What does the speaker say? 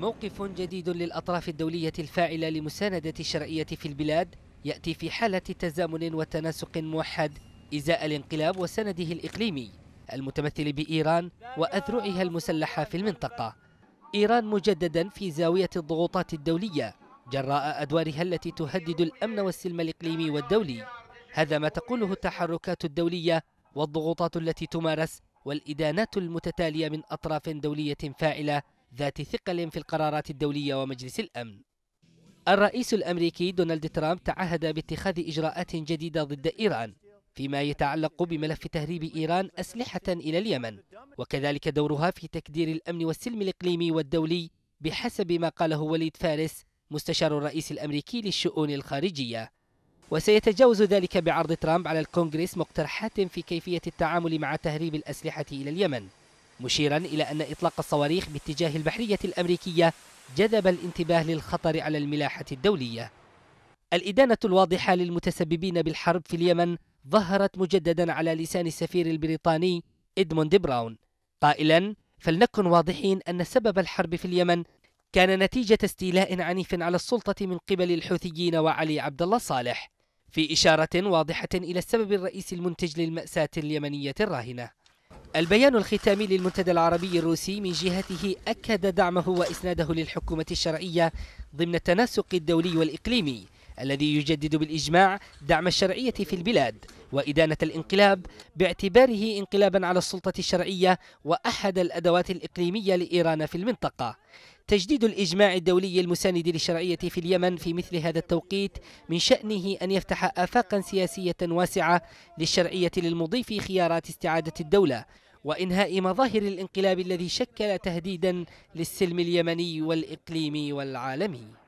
موقف جديد للأطراف الدولية الفاعلة لمساندة الشرعية في البلاد يأتي في حالة تزامن وتناسق موحد إزاء الانقلاب وسنده الإقليمي المتمثل بإيران وأذرعها المسلحة في المنطقة إيران مجددا في زاوية الضغوطات الدولية جراء أدوارها التي تهدد الأمن والسلم الإقليمي والدولي هذا ما تقوله التحركات الدولية والضغوطات التي تمارس والإدانات المتتالية من أطراف دولية فاعلة ذات ثقل في القرارات الدولية ومجلس الأمن الرئيس الأمريكي دونالد ترامب تعهد باتخاذ إجراءات جديدة ضد إيران فيما يتعلق بملف تهريب إيران أسلحة إلى اليمن وكذلك دورها في تكدير الأمن والسلم الإقليمي والدولي بحسب ما قاله وليد فارس مستشار الرئيس الأمريكي للشؤون الخارجية وسيتجاوز ذلك بعرض ترامب على الكونغرس مقترحات في كيفية التعامل مع تهريب الأسلحة إلى اليمن مشيرا إلى أن إطلاق الصواريخ باتجاه البحرية الأمريكية جذب الانتباه للخطر على الملاحة الدولية الإدانة الواضحة للمتسببين بالحرب في اليمن ظهرت مجددا على لسان السفير البريطاني إدموند براون قائلا فلنكن واضحين أن سبب الحرب في اليمن كان نتيجة استيلاء عنيف على السلطة من قبل الحوثيين وعلي عبد الله صالح في إشارة واضحة إلى السبب الرئيسي المنتج للمأساة اليمنية الراهنة البيان الختامي للمنتدى العربي الروسي من جهته أكد دعمه وإسناده للحكومة الشرعية ضمن التناسق الدولي والإقليمي الذي يجدد بالإجماع دعم الشرعية في البلاد وإدانة الانقلاب باعتباره انقلابا على السلطة الشرعية وأحد الأدوات الإقليمية لإيران في المنطقة تجديد الإجماع الدولي المساند للشرعية في اليمن في مثل هذا التوقيت من شأنه أن يفتح آفاقا سياسية واسعة للشرعية للمضي في خيارات استعادة الدولة وإنهاء مظاهر الانقلاب الذي شكل تهديدا للسلم اليمني والإقليمي والعالمي